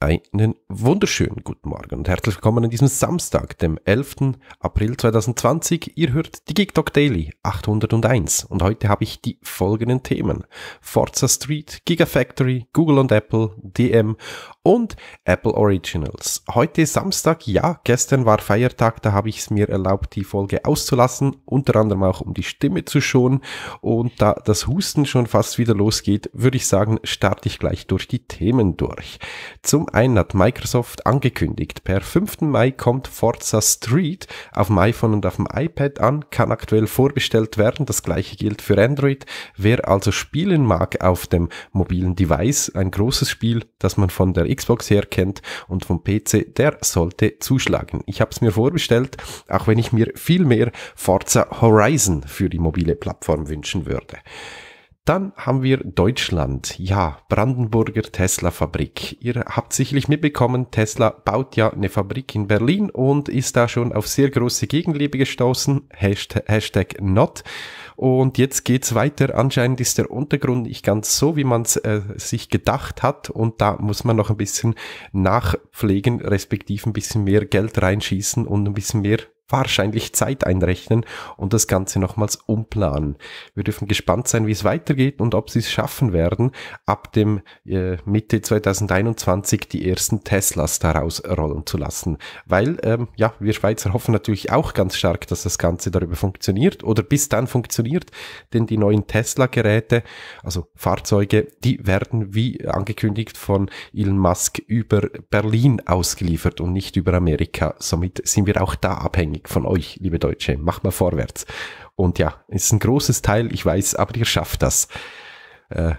Einen wunderschönen guten Morgen und herzlich willkommen an diesem Samstag, dem 11. April 2020. Ihr hört die Geek Talk Daily 801 und heute habe ich die folgenden Themen. Forza Street, Gigafactory, Google und Apple, DM und Apple Originals. Heute Samstag, ja, gestern war Feiertag, da habe ich es mir erlaubt, die Folge auszulassen, unter anderem auch um die Stimme zu schonen und da das Husten schon fast wieder losgeht, würde ich sagen, starte ich gleich durch die Themen durch. Zum zum hat Microsoft angekündigt, per 5. Mai kommt Forza Street auf dem iPhone und auf dem iPad an, kann aktuell vorbestellt werden. Das gleiche gilt für Android. Wer also spielen mag auf dem mobilen Device, ein großes Spiel, das man von der Xbox her kennt und vom PC, der sollte zuschlagen. Ich habe es mir vorbestellt, auch wenn ich mir viel mehr Forza Horizon für die mobile Plattform wünschen würde. Dann haben wir Deutschland. Ja, Brandenburger Tesla Fabrik. Ihr habt sicherlich mitbekommen, Tesla baut ja eine Fabrik in Berlin und ist da schon auf sehr große Gegenliebe gestoßen. Hashtag, not. Und jetzt geht's weiter. Anscheinend ist der Untergrund nicht ganz so, wie man es äh, sich gedacht hat. Und da muss man noch ein bisschen nachpflegen, respektive ein bisschen mehr Geld reinschießen und ein bisschen mehr wahrscheinlich Zeit einrechnen und das Ganze nochmals umplanen. Wir dürfen gespannt sein, wie es weitergeht und ob sie es schaffen werden, ab dem äh, Mitte 2021 die ersten Teslas daraus rollen zu lassen. Weil, ähm, ja, wir Schweizer hoffen natürlich auch ganz stark, dass das Ganze darüber funktioniert oder bis dann funktioniert, denn die neuen Tesla-Geräte, also Fahrzeuge, die werden wie angekündigt von Elon Musk über Berlin ausgeliefert und nicht über Amerika. Somit sind wir auch da abhängig abhängig von euch, liebe Deutsche. Mach mal vorwärts. Und ja, ist ein großes Teil, ich weiß, aber ihr schafft das. Äh,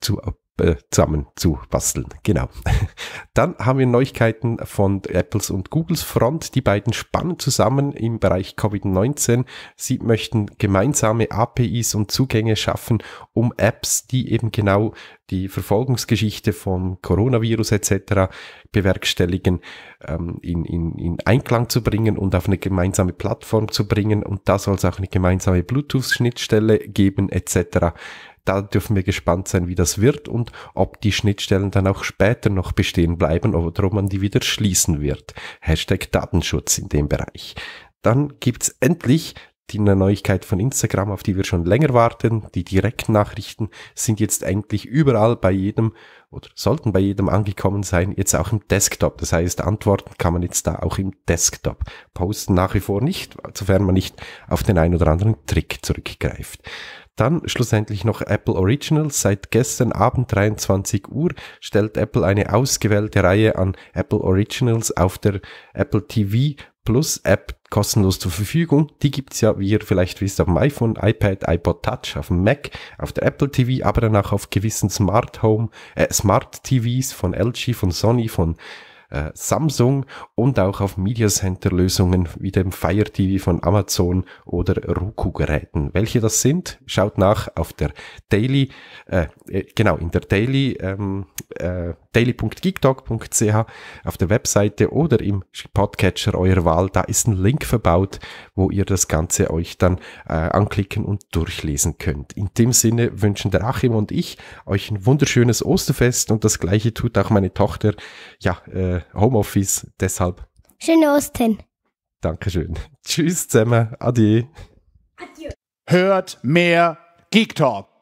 zu äh, zusammen zu basteln. Genau. Dann haben wir Neuigkeiten von Apples und Googles Front. Die beiden spannen zusammen im Bereich Covid-19. Sie möchten gemeinsame APIs und Zugänge schaffen, um Apps, die eben genau die Verfolgungsgeschichte vom Coronavirus etc. bewerkstelligen, ähm, in, in, in Einklang zu bringen und auf eine gemeinsame Plattform zu bringen. Und da soll es auch eine gemeinsame Bluetooth-Schnittstelle geben etc da dürfen wir gespannt sein, wie das wird und ob die Schnittstellen dann auch später noch bestehen bleiben oder ob man die wieder schließen wird. Hashtag Datenschutz in dem Bereich. Dann gibt's endlich die Neuigkeit von Instagram, auf die wir schon länger warten. Die Direktnachrichten sind jetzt eigentlich überall bei jedem oder sollten bei jedem angekommen sein, jetzt auch im Desktop. Das heißt, antworten kann man jetzt da auch im Desktop. Posten nach wie vor nicht, sofern man nicht auf den einen oder anderen Trick zurückgreift. Dann schlussendlich noch Apple Originals. Seit gestern Abend 23 Uhr stellt Apple eine ausgewählte Reihe an Apple Originals auf der Apple TV Plus App kostenlos zur Verfügung. Die gibt's ja, wie ihr vielleicht wisst, auf dem iPhone, iPad, iPod Touch, auf dem Mac, auf der Apple TV, aber dann auch auf gewissen Smart Home, äh, Smart TVs von LG, von Sony, von äh, Samsung und auch auf Media Center Lösungen wie dem Fire TV von Amazon oder Roku Geräten. Welche das sind, schaut nach auf der Daily, äh, äh, genau, in der Daily, ähm, äh, daily.geektalk.ch auf der Webseite oder im Podcatcher eurer Wahl. Da ist ein Link verbaut, wo ihr das Ganze euch dann äh, anklicken und durchlesen könnt. In dem Sinne wünschen der Achim und ich euch ein wunderschönes Osterfest und das gleiche tut auch meine Tochter. Ja, äh, Homeoffice. Deshalb. Schöne Osten. Dankeschön. Tschüss zusammen. Adieu. Adieu. Hört mehr Geek Talk.